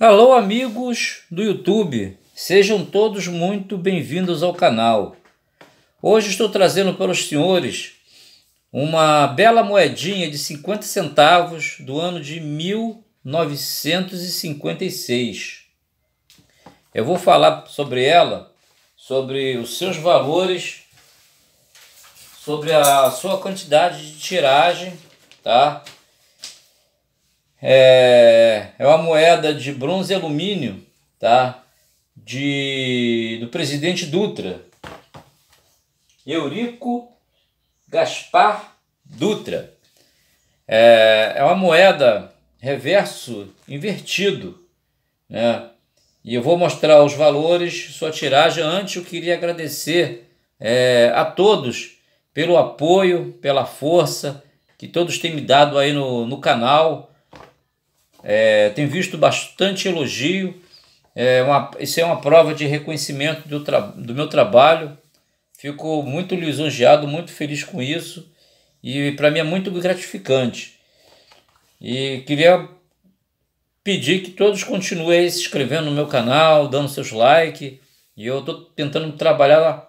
Alô, amigos do YouTube, sejam todos muito bem-vindos ao canal. Hoje estou trazendo para os senhores uma bela moedinha de 50 centavos do ano de 1956. Eu vou falar sobre ela, sobre os seus valores, sobre a sua quantidade de tiragem, tá? é, é uma moeda de bronze e alumínio, tá? De, do presidente Dutra. Eurico Gaspar Dutra. É, é uma moeda reverso invertido, né? E eu vou mostrar os valores, sua tiragem. Antes eu queria agradecer é, a todos pelo apoio, pela força que todos têm me dado aí no, no canal. É, visto bastante elogio. É uma, isso é uma prova de reconhecimento do, do meu trabalho. Fico muito lisonjeado, muito feliz com isso. E para mim é muito gratificante. E queria pedir que todos continuem se inscrevendo no meu canal, dando seus likes. E eu estou tentando trabalhar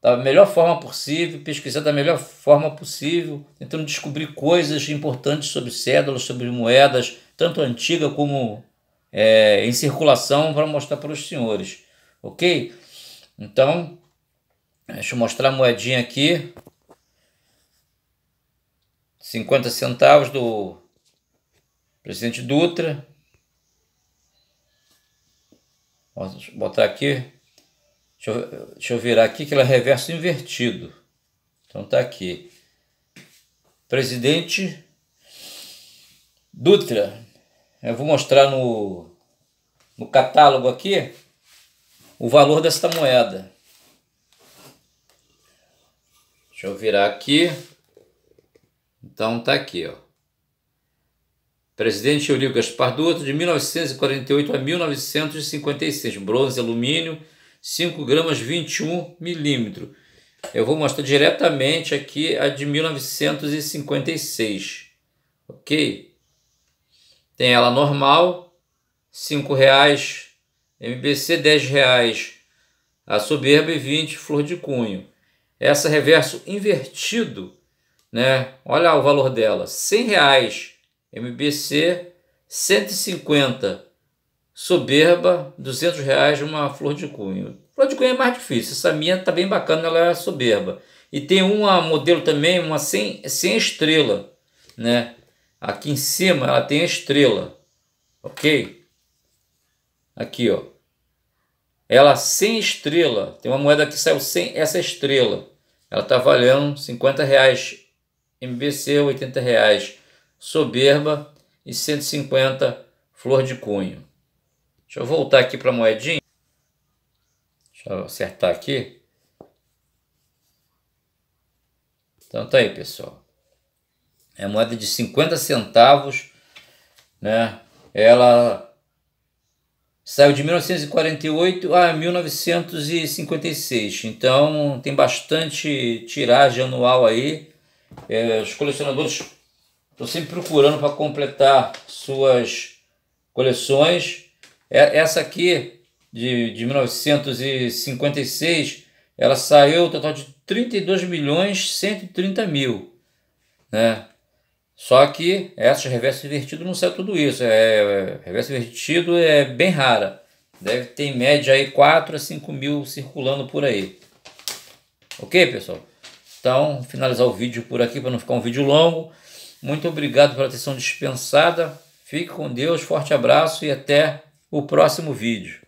da melhor forma possível, pesquisar da melhor forma possível, tentando descobrir coisas importantes sobre cédulas, sobre moedas, tanto antiga como é, em circulação, para mostrar para os senhores, ok? Então, deixa eu mostrar a moedinha aqui. 50 centavos do presidente Dutra. Vou botar aqui. Deixa eu, deixa eu virar aqui que ela é reverso invertido. Então tá aqui. Presidente Dutra, é, eu vou mostrar no, no catálogo aqui o valor desta moeda. Deixa eu virar aqui. Então tá aqui, ó. Presidente Eurico Gaspar Dutra, de 1948 a 1956. Bronze, alumínio, 5 gramas, 21 milímetros. Eu vou mostrar diretamente aqui a de 1956. Ok? Tem ela normal, R$ reais MBC R$ reais a Soberba e 20 Flor de Cunho. Essa reverso invertido, né? Olha o valor dela, R$ reais MBC 150,00, Soberba, R$ reais uma flor de cunho. Flor de cunho é mais difícil. Essa minha tá bem bacana, ela é soberba. E tem uma modelo também, uma sem, sem estrela, né? Aqui em cima ela tem a estrela, ok? Aqui, ó. Ela sem estrela, tem uma moeda que saiu sem essa estrela. Ela tá valendo 50 reais MBC, 80 reais Soberba e 150 Flor de Cunho. Deixa eu voltar aqui para a moedinha. Deixa eu acertar aqui. Então tá aí, pessoal é moeda de 50 centavos, né? Ela saiu de 1948 a 1956. Então tem bastante tiragem anual aí. É, os colecionadores estão sempre procurando para completar suas coleções. É, essa aqui de, de 1956 ela saiu total de 32 milhões 130 mil, né? Só que essa reversa invertida não serve tudo isso. É, reversa invertido é bem rara. Deve ter em média aí 4 a 5 mil circulando por aí. Ok, pessoal? Então, finalizar o vídeo por aqui para não ficar um vídeo longo. Muito obrigado pela atenção dispensada. Fique com Deus, forte abraço e até o próximo vídeo.